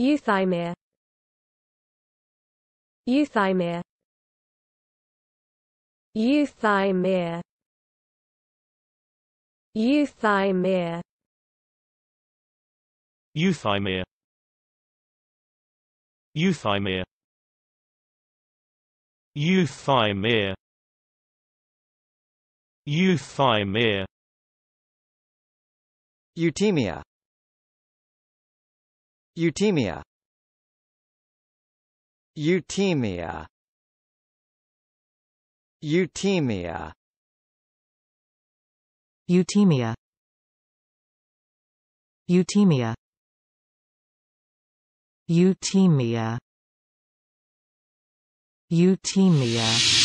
Euthymere Euthymere Euthymere Euthymere Euthymere Euthymere Euthymere Euthymere Euthymia Eutemia Eutemia Eutemia Eutemia Eutemia Eutemia Eutemia